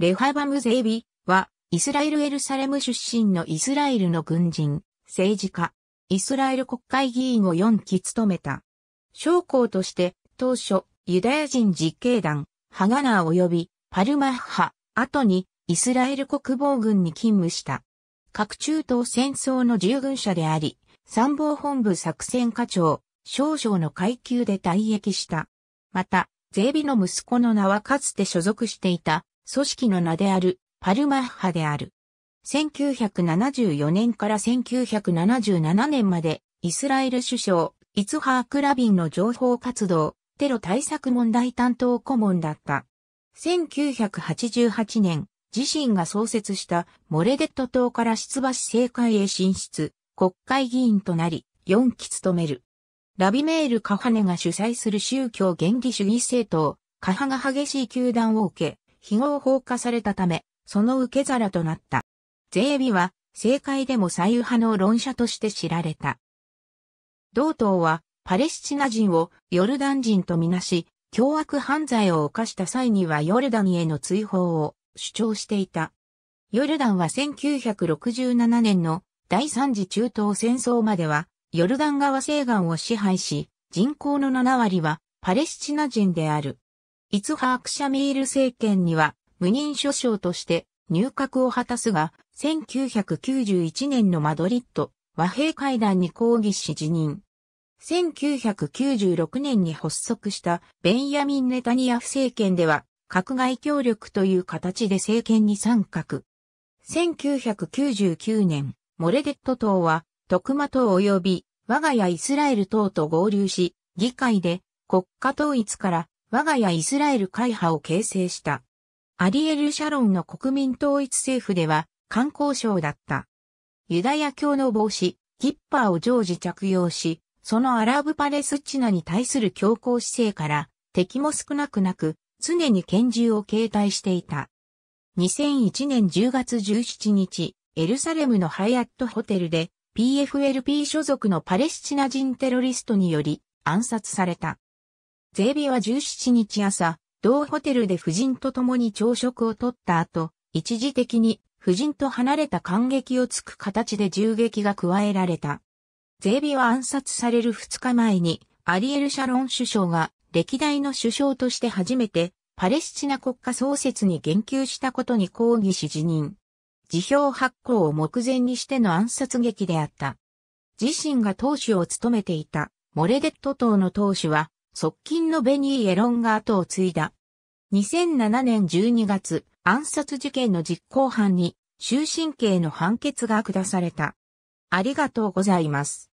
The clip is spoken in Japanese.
レファバム・ゼイビは、イスラエル・エルサレム出身のイスラエルの軍人、政治家、イスラエル国会議員を4期務めた。将校として、当初、ユダヤ人実刑団、ハガナー及び、パルマッハ、後に、イスラエル国防軍に勤務した。各中東戦争の従軍者であり、参謀本部作戦課長、少将の階級で退役した。また、ゼイビの息子の名はかつて所属していた組織の名である、パルマッハである。1974年から1977年まで、イスラエル首相、イツハーク・ラビンの情報活動、テロ対策問題担当顧問だった。1988年、自身が創設したモレデット党から出馬し政界へ進出、国会議員となり、4期務める。ラビメール・カハネが主催する宗教原理主義政党、カハが激しい球団を受け、非合法化されたため、その受け皿となった。税理は、政界でも左右派の論者として知られた。同党は、パレスチナ人をヨルダン人とみなし、凶悪犯罪を犯した際にはヨルダンへの追放を主張していた。ヨルダンは1967年の第三次中東戦争までは、ヨルダン川西岸を支配し、人口の7割はパレスチナ人である。イツハークシャミール政権には無任所長として入閣を果たすが、1991年のマドリッド和平会談に抗議し辞任。1996年に発足したベンヤミン・ネタニヤフ政権では、閣外協力という形で政権に参画。1999年、モレデット党は、徳間党及び、我が家イスラエル党と合流し、議会で国家統一から我が家イスラエル会派を形成した。アリエル・シャロンの国民統一政府では観光省だった。ユダヤ教の帽子、ギッパーを常時着用し、そのアラブパレスチナに対する強硬姿勢から敵も少なくなく常に拳銃を携帯していた。2001年10月17日、エルサレムのハイアットホテルで PFLP 所属のパレスチナ人テロリストにより暗殺された。ゼイビは17日朝、同ホテルで夫人と共に朝食をとった後、一時的に夫人と離れた感激をつく形で銃撃が加えられた。ゼイビは暗殺される2日前に、アリエル・シャロン首相が歴代の首相として初めてパレスチナ国家創設に言及したことに抗議し辞任。辞表発行を目前にしての暗殺劇であった。自身が党首を務めていたモレデット党の党首は側近のベニー・エロンが後を継いだ。2007年12月、暗殺事件の実行犯に終身刑の判決が下された。ありがとうございます。